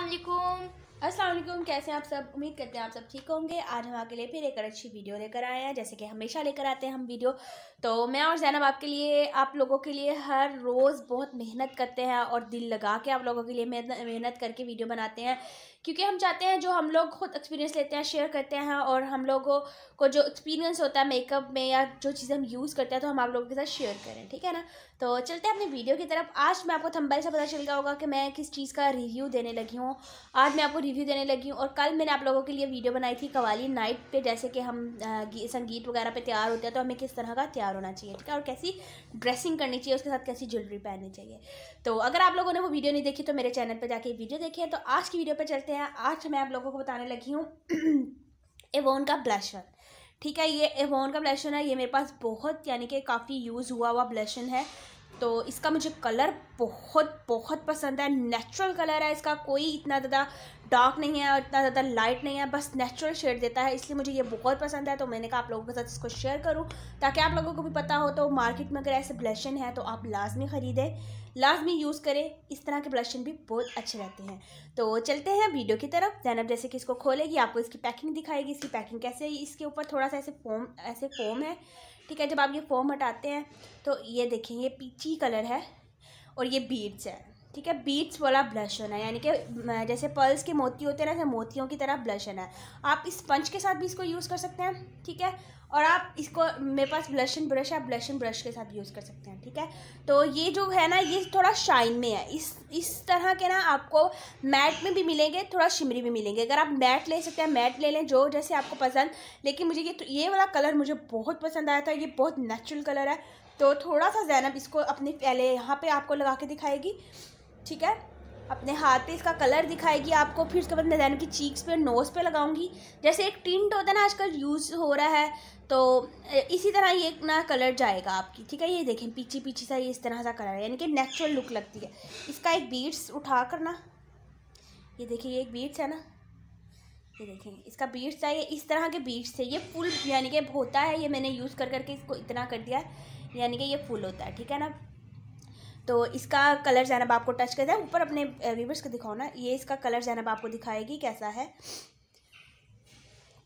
अस्सलाम असलम कैसे हैं आप सब उम्मीद करते हैं आप सब ठीक होंगे आज हम आपके लिए फिर एक अच्छी वीडियो लेकर आए हैं जैसे कि हमेशा लेकर आते हैं हम वीडियो तो मैं और जैनब आपके लिए आप लोगों के लिए हर रोज़ बहुत मेहनत करते हैं और दिल लगा के आप लोगों के लिए मेहनत करके वीडियो बनाते हैं क्योंकि हम चाहते हैं जो हम लोग खुद एक्सपीरियंस लेते हैं शेयर करते हैं और हम लोगों को जो एक्सपीरियंस होता है मेकअप में या जो चीज़ें हम यूज़ करते हैं तो हम आप लोगों के साथ शेयर करें ठीक है ना तो चलते हैं अपनी वीडियो की तरफ आज मैं आपको थंबाई से पता चल गया होगा कि मैं किस चीज़ का रिव्यू देने लगी हूँ आज मैं आपको रिव्यू देने लगी हूँ और कल मैंने आप लोगों के लिए वीडियो बनाई थी कवाली नाइट पर जैसे कि हम संगीत वगैरह पर तैयार होते हैं तो हमें किस तरह का तैयार होना चाहिए ठीक है और कैसी ड्रेसिंग करनी चाहिए उसके साथ कैसी ज्वेलरी पहननी चाहिए तो अगर आप लोगों ने वो वीडियो नहीं देखी तो मेरे चैनल पर जाके वीडियो है तो आज की वीडियो पर चलते करते हैं आज मैं आप लोगों को बताने लगी हूँ एवोन का ब्लशर ठीक है ये एवोन का ब्लशन है ये मेरे पास बहुत यानी कि काफ़ी यूज़ हुआ हुआ ब्लशन है तो इसका मुझे कलर बहुत बहुत पसंद है नेचुरल कलर है इसका कोई इतना ज़्यादा डार्क नहीं है और इतना ज़्यादा लाइट नहीं है बस नेचुरल शेड देता है इसलिए मुझे ये बहुत पसंद है तो मैंने कहा आप लोगों के साथ इसको शेयर करूँ ताकि आप लोगों को भी पता हो तो मार्केट में अगर ऐसे ब्लशन है तो आप लाजमी ख़रीदें लाजमी यूज़ करें इस तरह के ब्लशन भी बहुत अच्छे रहते हैं तो चलते हैं वीडियो की तरफ जैनब जैसे कि इसको खोलेगी आपको इसकी पैकिंग दिखाएगी इसकी पैकिंग कैसे इसके ऊपर थोड़ा सा ऐसे फोम ऐसे फोम है ठीक है जब आप ये फॉर्म हटाते हैं तो ये देखें ये पीची कलर है और ये बीड्स है ठीक है बीट्स वाला ब्लश होना है यानी कि जैसे पर्ल्स के मोती होते हैं ना मोतियों की तरह ब्लश होना है आप इस पंच के साथ भी इसको यूज़ कर सकते हैं ठीक है और आप इसको मेरे पास ब्लश एंड ब्रश है आप ब्लश एंड ब्रश के साथ यूज़ कर सकते हैं ठीक है तो ये जो है ना ये थोड़ा शाइन में है इस इस तरह के ना आपको मैट में भी मिलेंगे थोड़ा शिमरी भी मिलेंगे अगर आप मैट ले सकते हैं मैट ले लें जो जैसे आपको पसंद लेकिन मुझे ये तो ये वाला कलर मुझे बहुत पसंद आया था ये बहुत नेचुरल कलर है तो थोड़ा सा जैनब इसको अपने पहले यहाँ पर आपको लगा के दिखाएगी ठीक है अपने हाथ पे इसका कलर दिखाएगी आपको फिर उसके बाद मैं जैन की चीक्स पे नोज़ पे लगाऊंगी जैसे एक टिंट होता है ना आजकल यूज़ हो रहा है तो इसी तरह ये ना कलर जाएगा आपकी ठीक है ये देखें पीछे पीछे सा ये इस तरह सा कलर है यानी कि नेचुरल लुक लगती है इसका एक बीड्स उठा कर ना ये देखिए ये एक बीड्स है ना ये देखें इसका बीट्स है ये इस तरह के बीट्स है ये फुल यानी कि होता है ये मैंने यूज़ कर करके इसको इतना कर दिया है यानी कि ये फुल होता है ठीक है ना तो इसका कलर जैनब आपको टच कर दें ऊपर अपने व्यूवर्स को दिखाओ ना ये इसका कलर जैनब आपको दिखाएगी कैसा है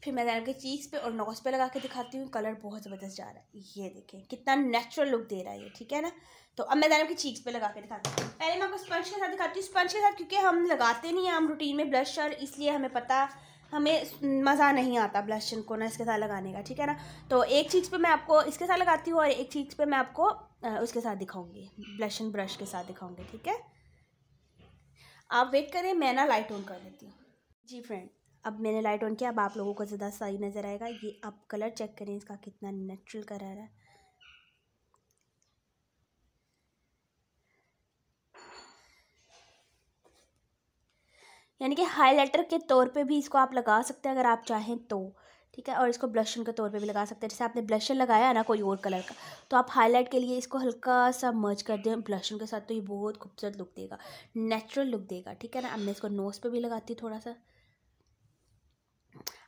फिर मैं जैनब के चीज पे और नोज पे लगा के दिखाती हूँ कलर बहुत ज़बरदस्त जा रहा है ये देखें कितना नेचुरल लुक दे रहा है ये ठीक है ना तो अब मैं जैनब के चीक्स पे लगा के दिखाती हूँ पहले मैं आपको स्पंज के साथ दिखाती हूँ स्पंज के साथ क्योंकि हम लगाते नहीं हैं हम रूटीन में ब्लश और इसलिए हमें पता हमें मज़ा नहीं आता ब्लशन को ना इसके साथ लगाने का ठीक है ना तो एक चीज़ पर मैं आपको इसके साथ लगाती हूँ और एक चीज़ पर मैं आपको उसके साथ दिखाऊंगी ब्लश एंड ब्रश के साथ दिखाऊंगी ठीक है आप वेट करें मैं ना लाइट ऑन कर देती हूँ जी फ्रेंड अब मैंने लाइट ऑन किया अब आप लोगों को ज़्यादा सही नज़र आएगा ये आप कलर चेक करें इसका कितना नेचुरल कलर है यानी कि हाइलाइटर के तौर पे भी इसको आप लगा सकते हैं अगर आप चाहें तो ठीक है और इसको ब्लशन के तौर पे भी लगा सकते हैं जैसे आपने ब्लशन लगाया ना कोई और कलर का तो आप हाईलाइट के लिए इसको हल्का सा मर्ज कर दें ब्लशन के साथ तो ये बहुत खूबसूरत लुक देगा नेचुरल लुक देगा ठीक है ना अब मैं इसको नोज़ पे भी लगाती हूँ थोड़ा सा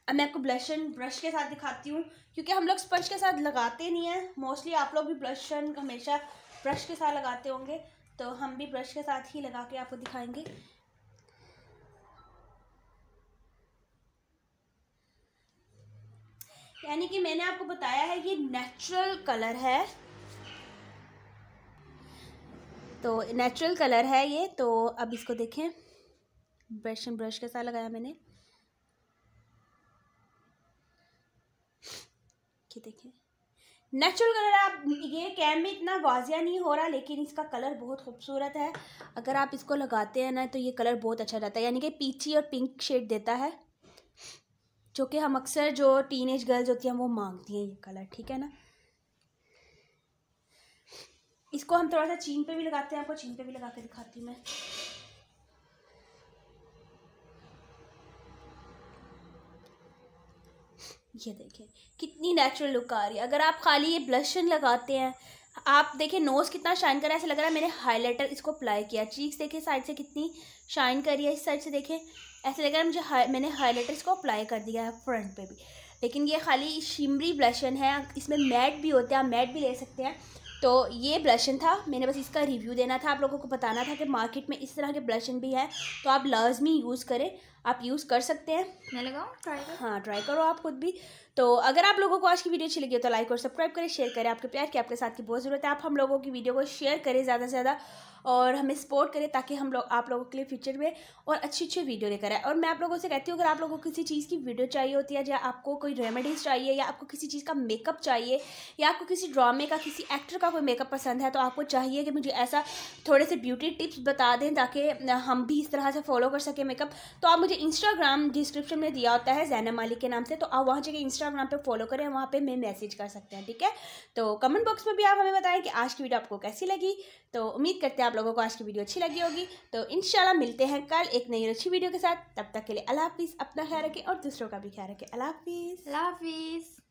अब मैं आपको ब्लशन ब्रश के साथ दिखाती हूँ क्योंकि हम लोग स्पंज के साथ लगाते नहीं हैं मोस्टली आप लोग भी ब्लशन हमेशा ब्रश के साथ लगाते होंगे तो हम भी ब्रश के साथ ही लगा के आपको दिखाएंगे यानी कि मैंने आपको बताया है ये नेचुरल कलर है तो नेचुरल कलर है ये तो अब इसको देखें ब्रश एंड ब्रश के साथ लगाया मैंने ये देखें नेचुरल कलर आप ये कैम में इतना वाजिया नहीं हो रहा लेकिन इसका कलर बहुत खूबसूरत है अगर आप इसको लगाते हैं ना तो ये कलर बहुत अच्छा रहता है यानी कि पीची और पिंक शेड देता है जो कि हम अक्सर जो टीन एज गर्ल्स होती हैं वो मांगती हैं ये कलर ठीक है ना इसको हम थोड़ा सा चीन पे भी लगाते हैं आपको चीन पे भी लगा के दिखाती हूँ मैं ये देखें कितनी नेचुरल लुक आ रही है अगर आप खाली ये ब्लशन लगाते हैं आप देखिए नोज़ कितना शाइन करा है ऐसा लग रहा है मैंने हाइलाइटर इसको अप्लाई किया चीक्स देखिए साइड से कितनी शाइन करी है इस साइड से देखें ऐसा लग रहा है मुझे हाई मैंने हाइलाइटर इसको अप्लाई कर दिया है फ्रंट पे भी लेकिन ये खाली शिमरी ब्लशन है इसमें मैट भी होते हैं आप मैट भी ले सकते हैं तो ये ब्लशन था मैंने बस इसका रिव्यू देना था आप लोगों को बताना था कि मार्केट में इस तरह के ब्लशन भी हैं तो आप लाजमी यूज़ करें आप यूज़ कर सकते हैं मैं लगाऊँ ट्राई करो हाँ ट्राई करो आप खुद भी तो अगर आप लोगों को आज की वीडियो अच्छी लगी हो तो लाइक और सब्सक्राइब करें शेयर करें आपके प्यार की आपके साथ की बहुत ज़रूरत है आप हम लोगों की वीडियो को शेयर करें ज़्यादा से ज़्यादा और हमें सपोर्ट करें ताकि हम लोग आप लोगों के लिए फ्यूचर में और अच्छी अच्छी वीडियो लेकर आए और मैं आप लोगों से कहती हूँ अगर आप लोगों को किसी चीज़ की वीडियो चाहिए होती है या आपको कोई रेमेडीज़ चाहिए या आपको किसी चीज़ का मेकअप चाहिए या आपको किसी ड्रामे का किसी एक्टर का कोई मेकअप पसंद है तो आपको चाहिए कि मुझे ऐसा थोड़े से ब्यूटी टिप्स बता दें ताकि हम भी इस तरह से फॉलो कर सकें मेकअप तो आप मुझे इंस्टाग्राम डिस्क्रिप्शन में दिया होता है जैना मालिक के नाम से तो आप वहाँ जाके इंस्टाग्राम पे फॉलो करें वहाँ पे मैं मैसेज कर सकते हैं ठीक है तो कमेंट बॉक्स में भी आप हमें बताएं कि आज की वीडियो आपको कैसी लगी तो उम्मीद करते हैं आप लोगों को आज की वीडियो अच्छी लगी होगी तो इन मिलते हैं कल एक नई अच्छी वीडियो के साथ तब तक के लिए अला हाफिज़ अपना ख्याल रखें और दूसरों का भी ख्याल रखें अला हाफिज़ अला हाफिज़